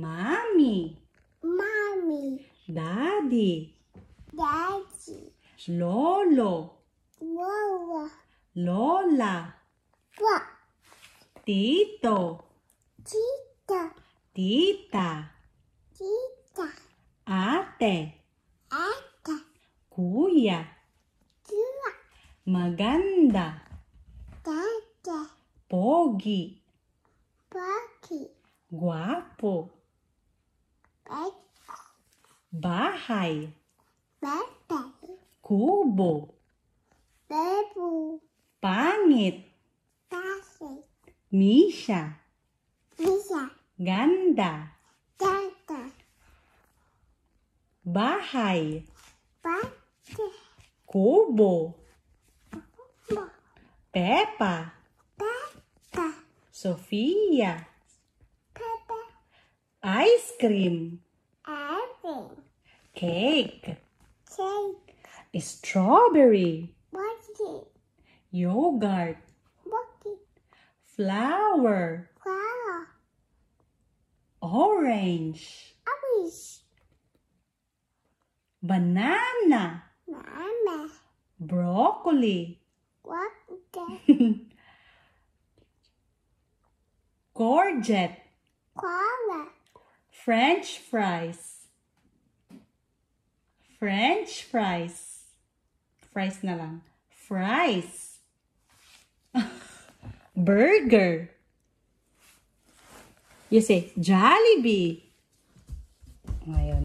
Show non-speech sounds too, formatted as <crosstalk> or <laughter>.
Mami. Mami. Daddy. Daddy. Lolo. Lola. Lola. Lola. Tito. Tita. Tita. Tita. Ate. Ate. Cuya, Maganda. tata, Pogi. Pogi. Guapo. Baik. Bahai. Bahai. Kubo. Bebu. Pangit. Pangit. Misha. Misha. Ganda. Ganda. Bahai. Bahai. Kubo. Kubo. Pepa. Pepa. Sofia. Ice cream. Ice cream. Cake. Cake. Strawberry. Bucket. Yogurt. Bucket. Flower. Flower. Orange. Orange. Banana. Banana. Broccoli. Broccoli. <laughs> Courgette. Courgette. French fries. French fries. Fries na lang. Fries. <laughs> Burger. You say, Jollibee. Ayun.